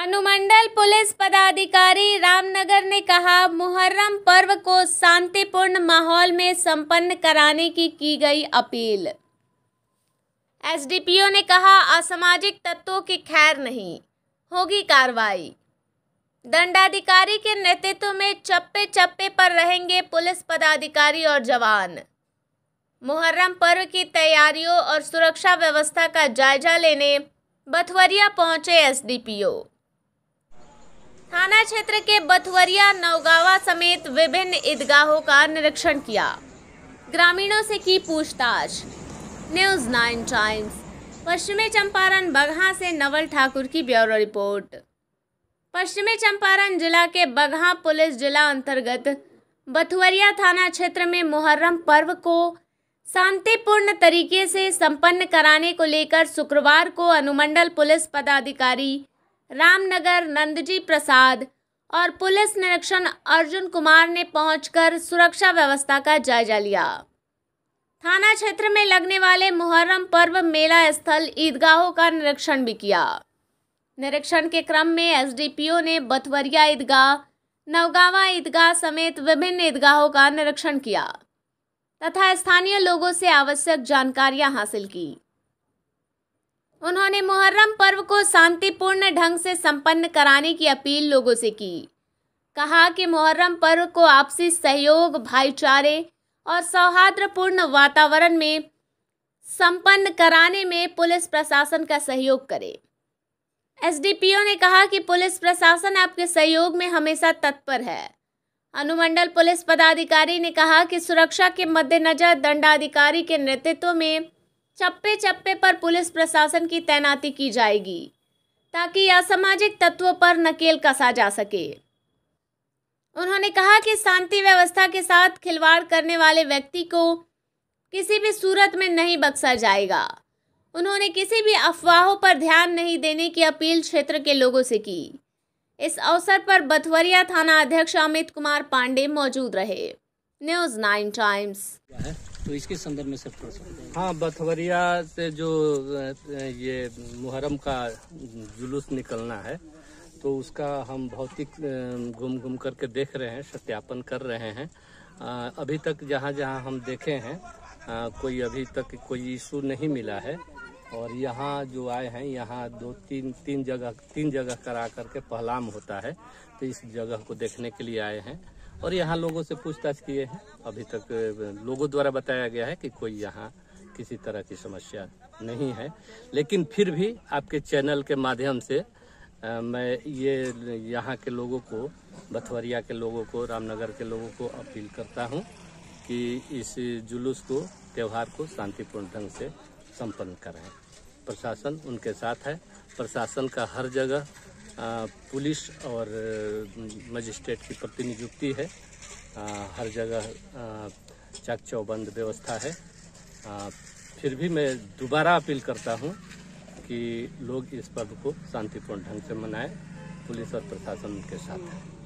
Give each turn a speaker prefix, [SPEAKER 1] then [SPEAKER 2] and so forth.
[SPEAKER 1] अनुमंडल पुलिस पदाधिकारी रामनगर ने कहा मुहर्रम पर्व को शांतिपूर्ण माहौल में संपन्न कराने की की गई अपील एसडीपीओ ने कहा असामाजिक तत्वों की खैर नहीं होगी कार्रवाई दंडाधिकारी के नेतृत्व में चप्पे चप्पे पर रहेंगे पुलिस पदाधिकारी और जवान मुहर्रम पर्व की तैयारियों और सुरक्षा व्यवस्था का जायजा लेने बथवरिया पहुंचे एसडीपीओ थाना क्षेत्र के बथवरिया नौगावा समेत विभिन्न ईदगाहों का निरीक्षण किया ग्रामीणों से की पूछताछ न्यूज नाइन टाइम्स पश्चिमी चंपारण बगहा से नवल ठाकुर की ब्यूरो रिपोर्ट पश्चिमी चंपारण जिला के बगहा पुलिस जिला अंतर्गत बथुवरिया थाना क्षेत्र में मुहर्रम पर्व को शांतिपूर्ण तरीके से संपन्न कराने को लेकर शुक्रवार को अनुमंडल पुलिस पदाधिकारी रामनगर नंदजी प्रसाद और पुलिस निरीक्षण अर्जुन कुमार ने पहुंचकर सुरक्षा व्यवस्था का जायजा लिया थाना क्षेत्र में लगने वाले मुहर्रम पर्व मेला स्थल ईदगाहों का निरीक्षण भी किया निरीक्षण के क्रम में एसडीपीओ ने बथवरिया ईदगाह नवगावा ईदगाह समेत विभिन्न ईदगाहों का निरीक्षण किया तथा स्थानीय लोगों से आवश्यक जानकारियां हासिल की उन्होंने मुहर्रम पर्व को शांतिपूर्ण ढंग से संपन्न कराने की अपील लोगों से की कहा कि मुहर्रम पर्व को आपसी सहयोग भाईचारे और सौहार्दपूर्ण वातावरण में संपन्न कराने में पुलिस प्रशासन का सहयोग करे एसडीपीओ ने कहा कि पुलिस प्रशासन आपके सहयोग में हमेशा तत्पर है अनुमंडल पुलिस पदाधिकारी ने कहा कि सुरक्षा के मद्देनजर दंडाधिकारी के नेतृत्व में चप्पे चप्पे पर पुलिस प्रशासन की तैनाती की जाएगी ताकि असामाजिक तत्वों पर नकेल कसा जा सके उन्होंने कहा कि शांति व्यवस्था के साथ खिलवाड़ करने वाले व्यक्ति को किसी भी सूरत में नहीं बख्शा जाएगा उन्होंने किसी भी अफवाहों पर ध्यान नहीं देने की अपील क्षेत्र के लोगों से की इस अवसर पर बथवरिया थाना अध्यक्ष अमित कुमार पांडे मौजूद रहे न्यूज नाइन टाइम्स
[SPEAKER 2] तो इसके संदर्भ में सर थोड़ा सा हाँ बथवरिया से जो ये मुहर्रम का जुलूस निकलना है तो उसका हम भौतिक घूम घूम करके देख रहे हैं सत्यापन कर रहे हैं अभी तक जहाँ जहाँ हम देखे हैं कोई अभी तक कोई इशू नहीं मिला है और यहाँ जो आए हैं यहाँ दो तीन तीन जगह तीन जगह करा करके पहलाम होता है तो इस जगह को देखने के लिए आए हैं और यहाँ लोगों से पूछताछ किए हैं अभी तक लोगों द्वारा बताया गया है कि कोई यहाँ किसी तरह की समस्या नहीं है लेकिन फिर भी आपके चैनल के माध्यम से आ, मैं ये यहाँ के लोगों को बथवरिया के लोगों को रामनगर के लोगों को अपील करता हूँ कि इस जुलूस को त्यौहार को शांतिपूर्ण ढंग से संपन्न कराएं प्रशासन उनके साथ है प्रशासन का हर जगह पुलिस और मजिस्ट्रेट की प्रतिनियुक्ति है हर जगह चाक चौबंद व्यवस्था है फिर भी मैं दोबारा अपील करता हूँ कि लोग इस पर्व को शांतिपूर्ण ढंग से मनाएं पुलिस और प्रशासन के साथ